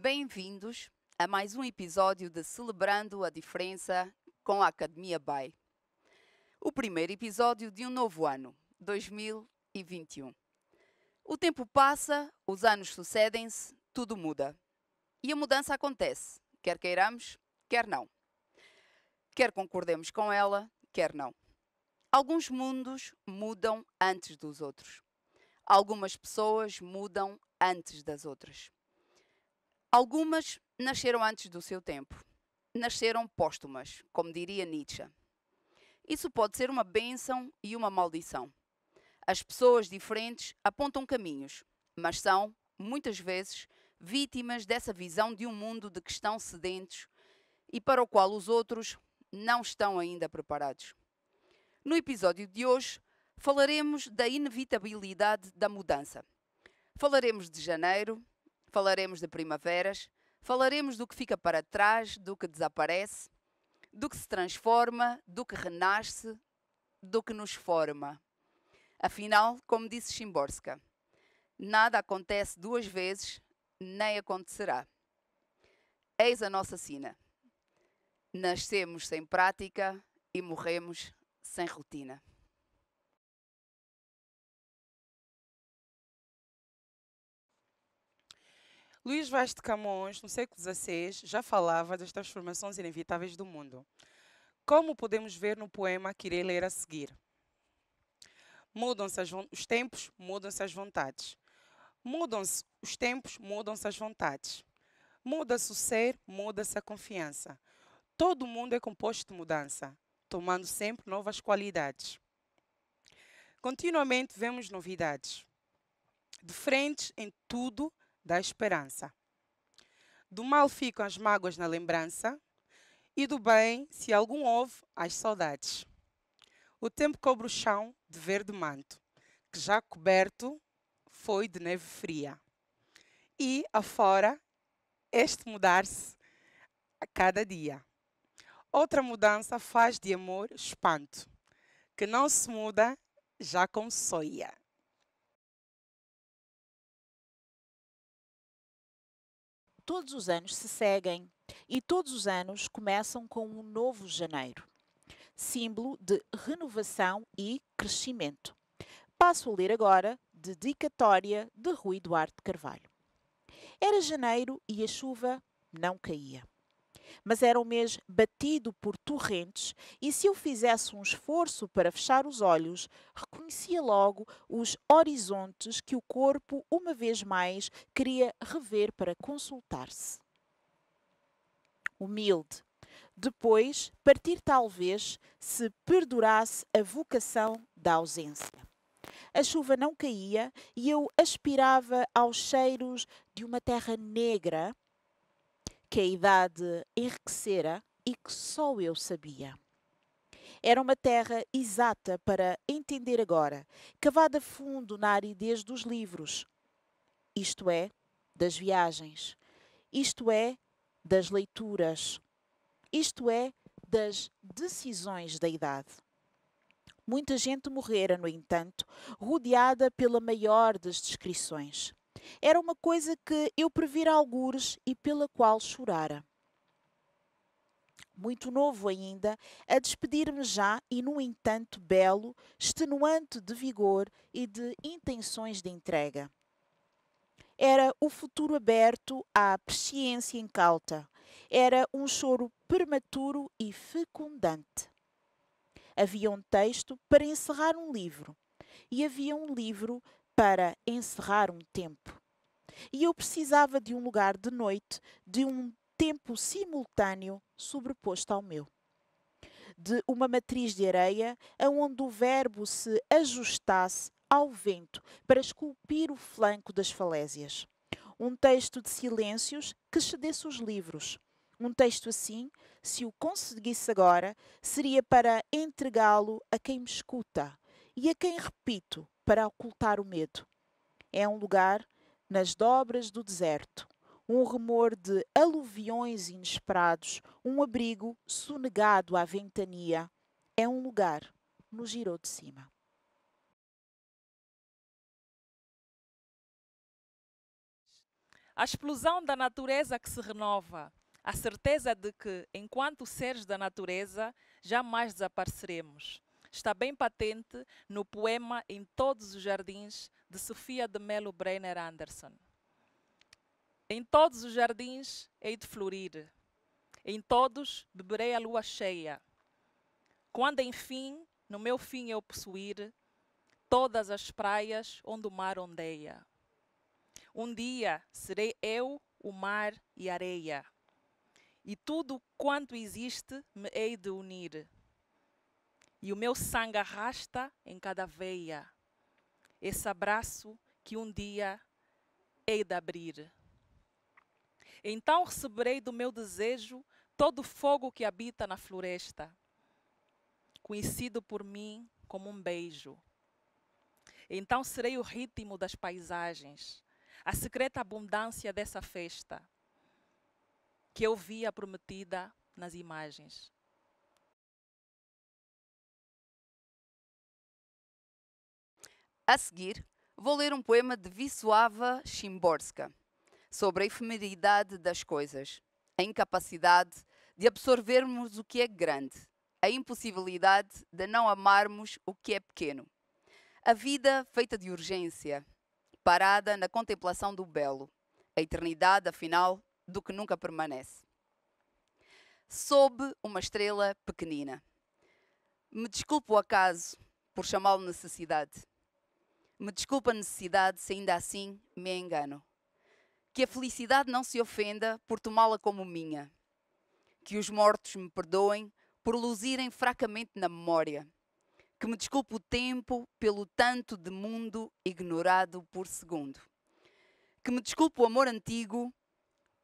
Bem-vindos a mais um episódio de Celebrando a Diferença com a Academia BAE. O primeiro episódio de um novo ano, 2021. O tempo passa, os anos sucedem-se, tudo muda. E a mudança acontece, quer queiramos, quer não. Quer concordemos com ela, quer não. Alguns mundos mudam antes dos outros. Algumas pessoas mudam antes das outras. Algumas nasceram antes do seu tempo, nasceram póstumas, como diria Nietzsche. Isso pode ser uma bênção e uma maldição. As pessoas diferentes apontam caminhos, mas são, muitas vezes, vítimas dessa visão de um mundo de que estão sedentos e para o qual os outros não estão ainda preparados. No episódio de hoje, falaremos da inevitabilidade da mudança. Falaremos de janeiro, Falaremos de primaveras, falaremos do que fica para trás, do que desaparece, do que se transforma, do que renasce, do que nos forma. Afinal, como disse Szymborska, nada acontece duas vezes, nem acontecerá. Eis a nossa sina. Nascemos sem prática e morremos sem rotina. Luís Vaz de Camões, no século XVI, já falava das transformações inevitáveis do mundo, como podemos ver no poema que irei ler a seguir. Mudam-se os tempos, mudam-se as vontades. Mudam-se os tempos, mudam-se as vontades. Muda-se o ser, muda-se a confiança. Todo mundo é composto de mudança, tomando sempre novas qualidades. Continuamente vemos novidades, diferentes em tudo da esperança. Do mal ficam as mágoas na lembrança, e do bem, se algum houve, as saudades. O tempo cobre o chão de verde manto, que já coberto foi de neve fria. E afora, este mudar-se a cada dia. Outra mudança faz de amor espanto, que não se muda já com soia. todos os anos se seguem e todos os anos começam com um novo janeiro, símbolo de renovação e crescimento. Passo a ler agora dedicatória de Rui Duarte Carvalho. Era janeiro e a chuva não caía mas era um mês batido por torrentes, e se eu fizesse um esforço para fechar os olhos, reconhecia logo os horizontes que o corpo, uma vez mais, queria rever para consultar-se. Humilde. Depois, partir talvez se perdurasse a vocação da ausência. A chuva não caía e eu aspirava aos cheiros de uma terra negra que a idade enriquecera e que só eu sabia. Era uma terra exata para entender agora, cavada fundo na aridez dos livros, isto é, das viagens, isto é, das leituras, isto é, das decisões da idade. Muita gente morrera, no entanto, rodeada pela maior das descrições. Era uma coisa que eu previra algures e pela qual chorara. Muito novo ainda, a despedir-me já e, no entanto, belo, extenuante de vigor e de intenções de entrega. Era o futuro aberto à presciência incauta. Era um choro prematuro e fecundante havia um texto para encerrar um livro e havia um livro para encerrar um tempo e eu precisava de um lugar de noite, de um tempo simultâneo sobreposto ao meu. De uma matriz de areia aonde o verbo se ajustasse ao vento para esculpir o flanco das falésias. Um texto de silêncios que cedesse os livros. Um texto assim, se o conseguisse agora, seria para entregá-lo a quem me escuta e a quem repito para ocultar o medo. É um lugar nas dobras do deserto, um rumor de aluviões inesperados, um abrigo sonegado à ventania. É um lugar no girou de cima. A explosão da natureza que se renova, a certeza de que, enquanto seres da natureza, jamais desapareceremos está bem patente no poema Em Todos os Jardins, de Sofia de Melo Brenner Anderson. Em todos os jardins hei de florir, em todos beberei a lua cheia. Quando, enfim, no meu fim eu possuir todas as praias onde o mar ondeia. Um dia serei eu o mar e areia, e tudo quanto existe me hei de unir e o meu sangue arrasta em cada veia esse abraço que um dia hei de abrir. Então receberei do meu desejo todo o fogo que habita na floresta, conhecido por mim como um beijo. Então serei o ritmo das paisagens, a secreta abundância dessa festa que eu via prometida nas imagens. A seguir, vou ler um poema de Wisława Szymborska sobre a efemeridade das coisas, a incapacidade de absorvermos o que é grande, a impossibilidade de não amarmos o que é pequeno. A vida feita de urgência, parada na contemplação do belo, a eternidade, afinal, do que nunca permanece. Sob uma estrela pequenina. Me desculpo o acaso por chamá-lo necessidade me desculpa a necessidade se ainda assim me engano. Que a felicidade não se ofenda por tomá-la como minha. Que os mortos me perdoem por luzirem fracamente na memória. Que me desculpe o tempo pelo tanto de mundo ignorado por segundo. Que me desculpe o amor antigo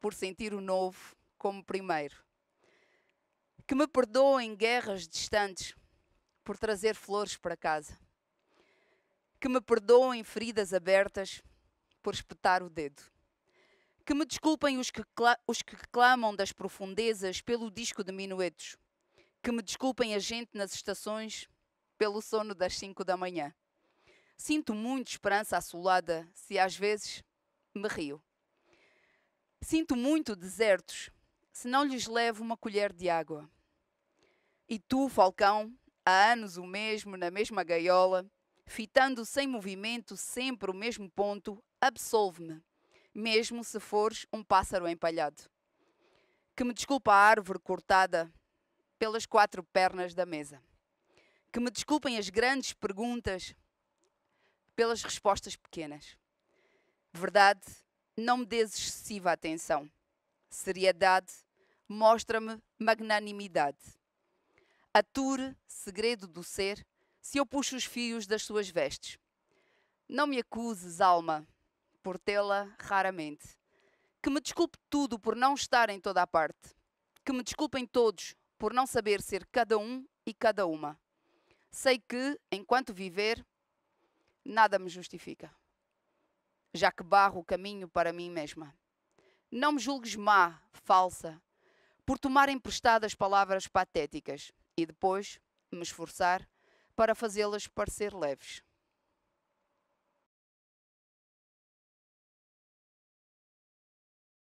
por sentir o novo como primeiro. Que me perdoem guerras distantes por trazer flores para casa que me perdoem feridas abertas por espetar o dedo. Que me desculpem os que, os que clamam das profundezas pelo disco de minuetos. Que me desculpem a gente nas estações pelo sono das cinco da manhã. Sinto muito esperança assolada se às vezes me rio. Sinto muito desertos se não lhes levo uma colher de água. E tu, falcão, há anos o mesmo, na mesma gaiola, fitando sem movimento sempre o mesmo ponto, absolve-me, mesmo se fores um pássaro empalhado. Que me desculpa a árvore cortada pelas quatro pernas da mesa. Que me desculpem as grandes perguntas pelas respostas pequenas. Verdade, não me dês excessiva atenção. Seriedade, mostra-me magnanimidade. Ature, segredo do ser, se eu puxo os fios das suas vestes. Não me acuses, alma, por tê-la raramente. Que me desculpe tudo por não estar em toda a parte. Que me desculpem todos por não saber ser cada um e cada uma. Sei que, enquanto viver, nada me justifica, já que barro o caminho para mim mesma. Não me julgues má, falsa, por tomar emprestadas palavras patéticas e depois me esforçar para fazê-las parecer leves.